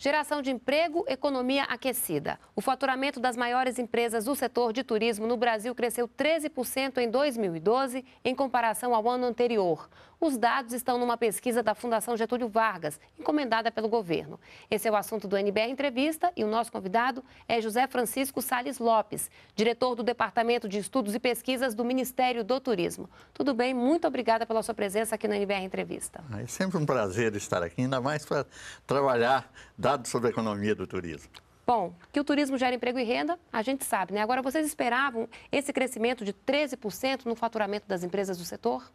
Geração de emprego, economia aquecida. O faturamento das maiores empresas do setor de turismo no Brasil cresceu 13% em 2012 em comparação ao ano anterior. Os dados estão numa pesquisa da Fundação Getúlio Vargas, encomendada pelo governo. Esse é o assunto do NBR Entrevista e o nosso convidado é José Francisco Sales Lopes, diretor do Departamento de Estudos e Pesquisas do Ministério do Turismo. Tudo bem? Muito obrigada pela sua presença aqui no NBR Entrevista. Ah, é sempre um prazer estar aqui, ainda mais para trabalhar dados sobre a economia do turismo? Bom, que o turismo gera emprego e renda, a gente sabe, né? Agora, vocês esperavam esse crescimento de 13% no faturamento das empresas do setor?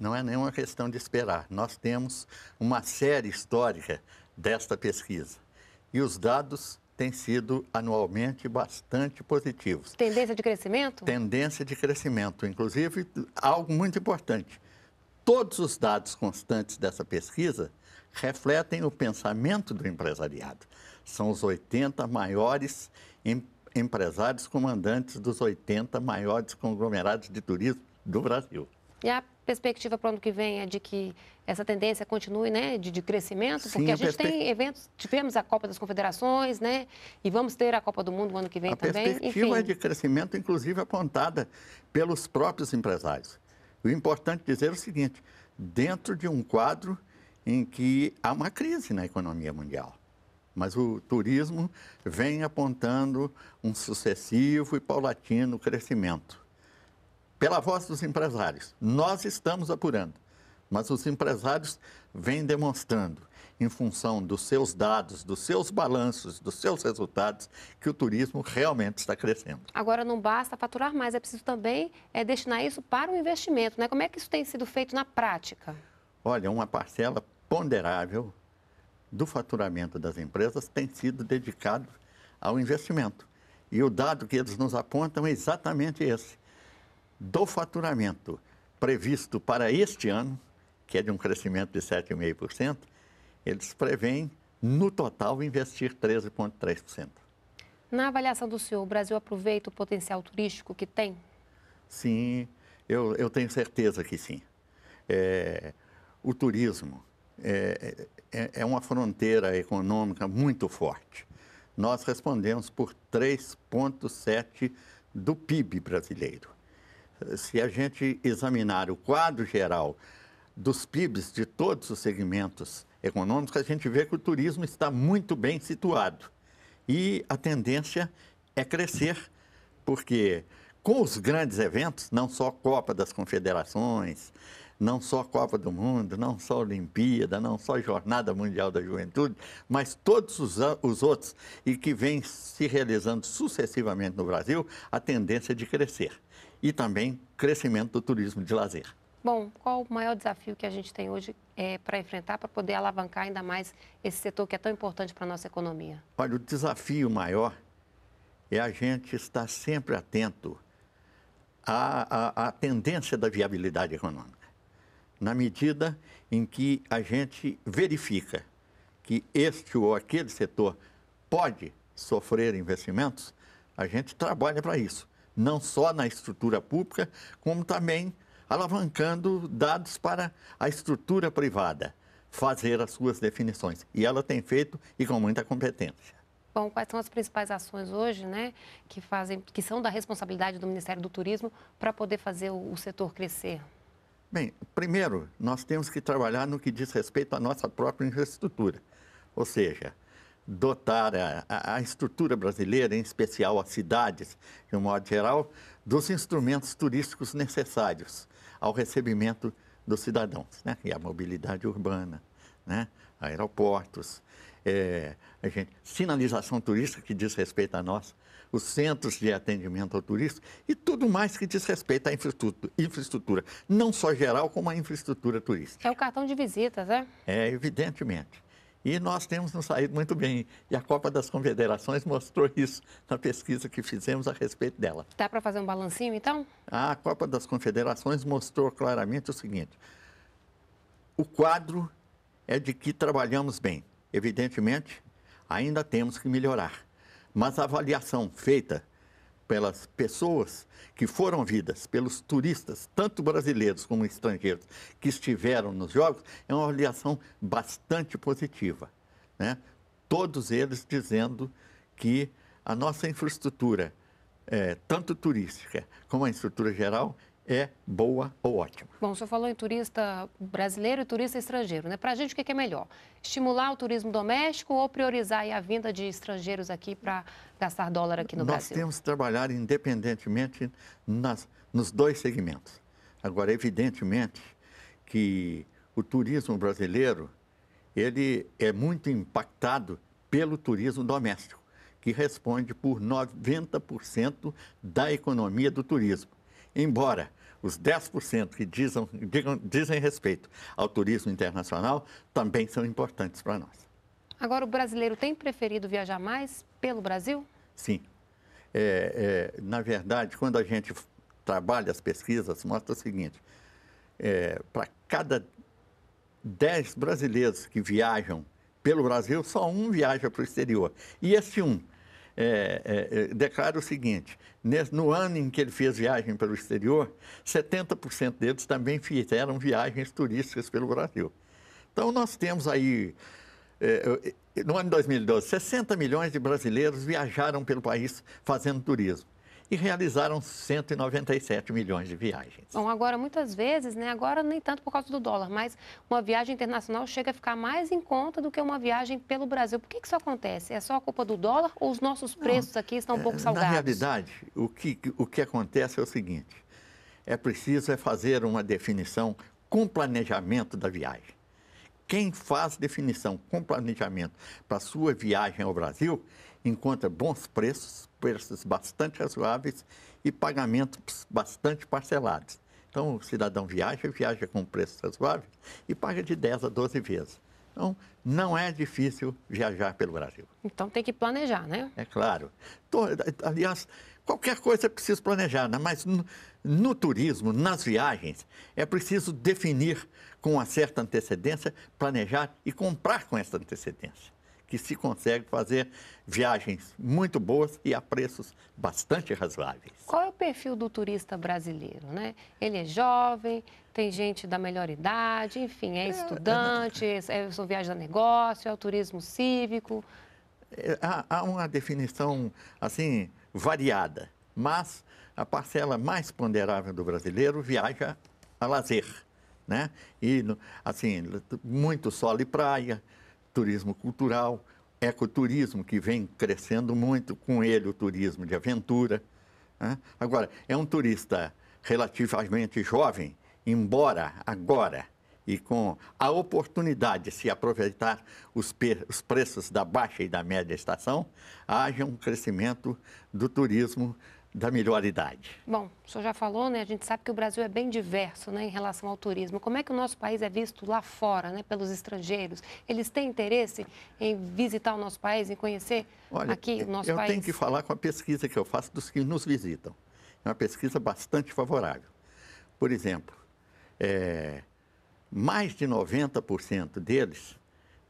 Não é nenhuma questão de esperar. Nós temos uma série histórica desta pesquisa. E os dados têm sido anualmente bastante positivos. Tendência de crescimento? Tendência de crescimento. Inclusive, algo muito importante. Todos os dados constantes dessa pesquisa refletem o pensamento do empresariado. São os 80 maiores em, empresários comandantes dos 80 maiores conglomerados de turismo do Brasil. E a perspectiva para o ano que vem é de que essa tendência continue, né, de, de crescimento, Sim, porque a, a gente tem eventos, tivemos a Copa das Confederações, né, e vamos ter a Copa do Mundo no ano que vem a também. A perspectiva Enfim. É de crescimento, inclusive, apontada pelos próprios empresários. O importante dizer é o seguinte, dentro de um quadro em que há uma crise na economia mundial. Mas o turismo vem apontando um sucessivo e paulatino crescimento. Pela voz dos empresários, nós estamos apurando, mas os empresários vêm demonstrando, em função dos seus dados, dos seus balanços, dos seus resultados, que o turismo realmente está crescendo. Agora, não basta faturar mais, é preciso também é, destinar isso para o investimento. Né? Como é que isso tem sido feito na prática? Olha, uma parcela ponderável do faturamento das empresas tem sido dedicado ao investimento. E o dado que eles nos apontam é exatamente esse. Do faturamento previsto para este ano, que é de um crescimento de 7,5%, eles preveem, no total, investir 13,3%. Na avaliação do senhor, o Brasil aproveita o potencial turístico que tem? Sim, eu, eu tenho certeza que sim. É, o turismo, é, é, é uma fronteira econômica muito forte. Nós respondemos por 3,7% do PIB brasileiro. Se a gente examinar o quadro geral dos PIBs de todos os segmentos econômicos, a gente vê que o turismo está muito bem situado. E a tendência é crescer, porque com os grandes eventos, não só a Copa das Confederações, não só a Copa do Mundo, não só a Olimpíada, não só a Jornada Mundial da Juventude, mas todos os, os outros e que vêm se realizando sucessivamente no Brasil, a tendência de crescer. E também crescimento do turismo de lazer. Bom, qual o maior desafio que a gente tem hoje é, para enfrentar, para poder alavancar ainda mais esse setor que é tão importante para a nossa economia? Olha, o desafio maior é a gente estar sempre atento à, à, à tendência da viabilidade econômica na medida em que a gente verifica que este ou aquele setor pode sofrer investimentos, a gente trabalha para isso, não só na estrutura pública, como também alavancando dados para a estrutura privada fazer as suas definições. E ela tem feito e com muita competência. Bom, quais são as principais ações hoje, né, que fazem, que são da responsabilidade do Ministério do Turismo para poder fazer o, o setor crescer? Bem, primeiro, nós temos que trabalhar no que diz respeito à nossa própria infraestrutura, ou seja, dotar a, a estrutura brasileira, em especial as cidades, de um modo geral, dos instrumentos turísticos necessários ao recebimento dos cidadãos, né? e a mobilidade urbana, né? aeroportos, é, gente, sinalização turística que diz respeito a nós os centros de atendimento ao turista e tudo mais que diz respeito à infraestrutura, não só geral, como à infraestrutura turística. É o cartão de visitas, é? É, evidentemente. E nós temos nos saído muito bem. E a Copa das Confederações mostrou isso na pesquisa que fizemos a respeito dela. Dá para fazer um balancinho, então? A Copa das Confederações mostrou claramente o seguinte: o quadro é de que trabalhamos bem. Evidentemente, ainda temos que melhorar. Mas a avaliação feita pelas pessoas que foram vidas, pelos turistas, tanto brasileiros como estrangeiros, que estiveram nos Jogos, é uma avaliação bastante positiva. Né? Todos eles dizendo que a nossa infraestrutura, é, tanto turística como a infraestrutura geral, é boa ou ótima. Bom, o senhor falou em turista brasileiro e turista estrangeiro, né? Para a gente, o que é melhor? Estimular o turismo doméstico ou priorizar a vinda de estrangeiros aqui para gastar dólar aqui no Nós Brasil? Nós temos que trabalhar independentemente nas, nos dois segmentos. Agora, evidentemente que o turismo brasileiro, ele é muito impactado pelo turismo doméstico, que responde por 90% da economia do turismo. Embora os 10% que dizem, digam, dizem respeito ao turismo internacional também são importantes para nós. Agora, o brasileiro tem preferido viajar mais pelo Brasil? Sim. É, é, na verdade, quando a gente trabalha as pesquisas, mostra o seguinte: é, para cada 10 brasileiros que viajam pelo Brasil, só um viaja para o exterior. E esse um é, é, é, declara o seguinte: no ano em que ele fez viagem para o exterior, 70% deles também fizeram viagens turísticas pelo Brasil. Então, nós temos aí, é, no ano de 2012, 60 milhões de brasileiros viajaram pelo país fazendo turismo e realizaram 197 milhões de viagens. Bom, agora muitas vezes, né, agora nem tanto por causa do dólar, mas uma viagem internacional chega a ficar mais em conta do que uma viagem pelo Brasil. Por que, que isso acontece? É só a culpa do dólar ou os nossos Não, preços aqui estão um é, pouco salgados? Na realidade, o que, o que acontece é o seguinte, é preciso é fazer uma definição com planejamento da viagem. Quem faz definição com planejamento para sua viagem ao Brasil encontra bons preços, preços bastante razoáveis e pagamentos bastante parcelados. Então, o cidadão viaja, viaja com preços razoáveis e paga de 10 a 12 vezes. Então, não é difícil viajar pelo Brasil. Então, tem que planejar, né? É claro. Aliás, qualquer coisa é preciso planejar, né? mas no, no turismo, nas viagens, é preciso definir com uma certa antecedência, planejar e comprar com essa antecedência que se consegue fazer viagens muito boas e a preços bastante razoáveis. Qual é o perfil do turista brasileiro, né? Ele é jovem, tem gente da melhor idade, enfim, é, é, é estudante, é, é, viagem a negócio, é o turismo cívico. É, há, há uma definição, assim, variada, mas a parcela mais ponderável do brasileiro viaja a lazer, né? E, assim, muito sol e praia, turismo cultural, ecoturismo, que vem crescendo muito, com ele o turismo de aventura. Né? Agora, é um turista relativamente jovem, embora agora e com a oportunidade de se aproveitar os, os, preços da baixa e da média estação, haja um crescimento do turismo da melhor idade. Bom, o senhor já falou, né? A gente sabe que o Brasil é bem diverso né, em relação ao turismo. Como é que o nosso país é visto lá fora, né, pelos estrangeiros? Eles têm interesse em visitar o nosso país, em conhecer Olha, aqui o nosso eu país? Eu tenho que falar com a pesquisa que eu faço dos que nos visitam. É uma pesquisa bastante favorável. Por exemplo, é, mais de 90% deles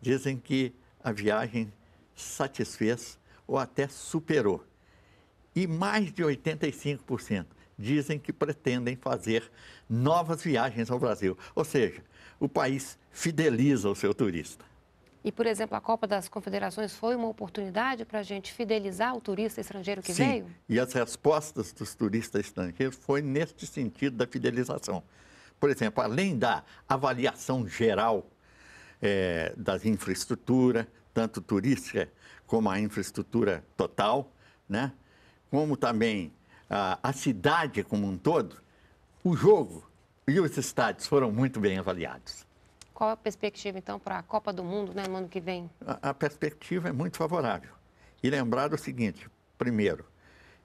dizem que a viagem satisfez ou até superou e mais de 85% dizem que pretendem fazer novas viagens ao Brasil. Ou seja, o país fideliza o seu turista. E, por exemplo, a Copa das Confederações foi uma oportunidade para a gente fidelizar o turista estrangeiro que Sim, veio? E as respostas dos turistas estrangeiros foi neste sentido da fidelização. Por exemplo, além da avaliação geral é, das infraestrutura, tanto turística como a infraestrutura total, né? como também a, a cidade como um todo, o jogo e os estádios foram muito bem avaliados. Qual a perspectiva, então, para a Copa do Mundo né, no ano que vem? A, a perspectiva é muito favorável. E lembrar o seguinte: primeiro,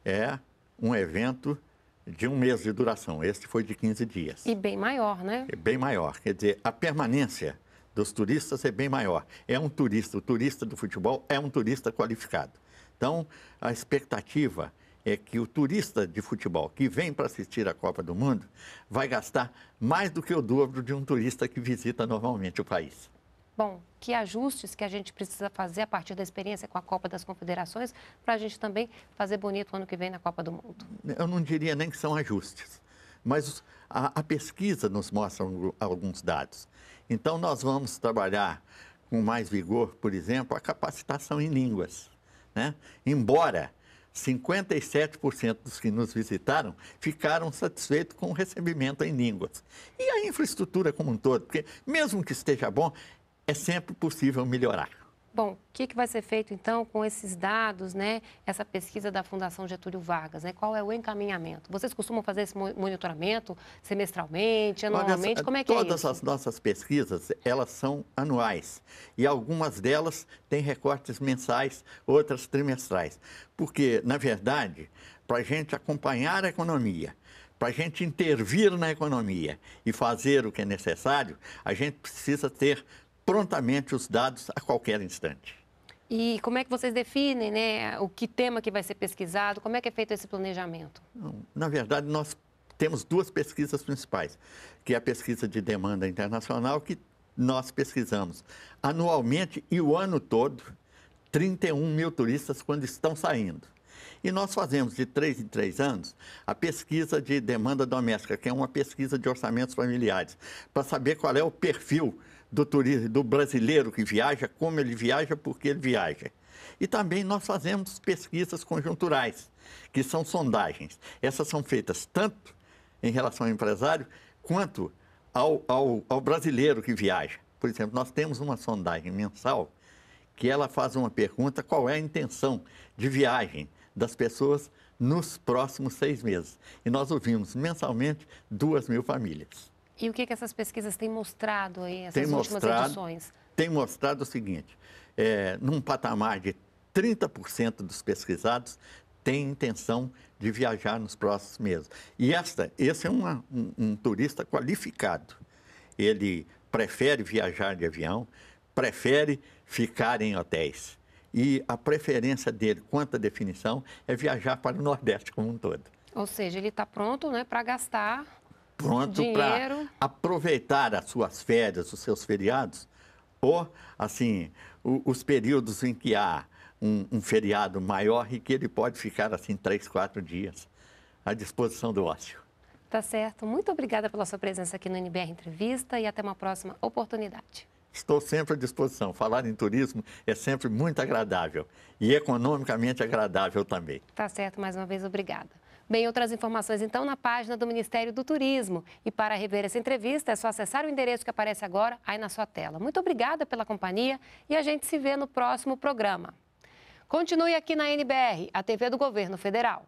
é um evento de um mês de duração. Este foi de 15 dias. E bem maior, né? É bem maior. Quer dizer, a permanência dos turistas é bem maior. É um turista, o turista do futebol é um turista qualificado. Então, a expectativa é que o turista de futebol que vem para assistir a Copa do Mundo vai gastar mais do que o dobro de um turista que visita normalmente o país. Bom, que ajustes que a gente precisa fazer a partir da experiência com a Copa das Confederações para a gente também fazer bonito ano que vem na Copa do Mundo? Eu não diria nem que são ajustes, mas a, a pesquisa nos mostra alguns dados. Então, nós vamos trabalhar com mais vigor, por exemplo, a capacitação em línguas. Né? Embora 57% dos que nos visitaram ficaram satisfeitos com o recebimento em línguas. E a infraestrutura como um todo, porque mesmo que esteja bom, é sempre possível melhorar. Bom, o que, que vai ser feito então com esses dados, né? Essa pesquisa da Fundação Getúlio Vargas, né? Qual é o encaminhamento? Vocês costumam fazer esse monitoramento semestralmente, anualmente? Como é que é isso? Todas as nossas pesquisas elas são anuais e algumas delas têm recortes mensais, outras trimestrais, porque na verdade para a gente acompanhar a economia para a gente intervir na economia e fazer o que é necessário, a gente precisa ter prontamente os dados a qualquer instante. E como é que vocês definem né, o que tema que vai ser pesquisado? Como é que é feito esse planejamento? Na verdade, nós temos duas pesquisas principais, que é a pesquisa de demanda internacional, que nós pesquisamos anualmente e o ano todo, 31 mil turistas quando estão saindo. E nós fazemos de três em três anos a pesquisa de demanda doméstica, que é uma pesquisa de orçamentos familiares, para saber qual é o perfil do, turismo, do brasileiro que viaja, como ele viaja, porque ele viaja. E também nós fazemos pesquisas conjunturais, que são sondagens. Essas são feitas tanto em relação ao empresário quanto ao, ao, ao brasileiro que viaja. Por exemplo, nós temos uma sondagem mensal que ela faz uma pergunta: qual é a intenção de viagem das pessoas nos próximos seis meses? E nós ouvimos mensalmente duas mil famílias. E o que, que essas pesquisas têm mostrado aí, essas tem últimas edições? Tem mostrado o seguinte: é, num patamar de 30% dos pesquisados têm intenção de viajar nos próximos meses. E esta, esse é uma, um, um turista qualificado. Ele prefere viajar de avião, prefere ficar em hotéis. E a preferência dele, quanto à definição, é viajar para o Nordeste como um todo. Ou seja, ele está pronto né, para gastar pronto para aproveitar as suas férias, os seus feriados, ou, assim, o, os períodos em que há um, um, feriado maior e que ele pode ficar, assim, três, quatro dias à disposição do ócio. Tá certo. Muito obrigada pela sua presença aqui no NBR Entrevista e até uma próxima oportunidade. Estou sempre à disposição. Falar em turismo é sempre muito agradável e economicamente agradável também. Tá certo. Mais uma vez, obrigada. Bem, outras informações então na página do Ministério do Turismo. E para rever essa entrevista, é só acessar o endereço que aparece agora aí na sua tela. Muito obrigada pela companhia e a gente se vê no próximo programa. Continue aqui na NBR, a TV do Governo Federal.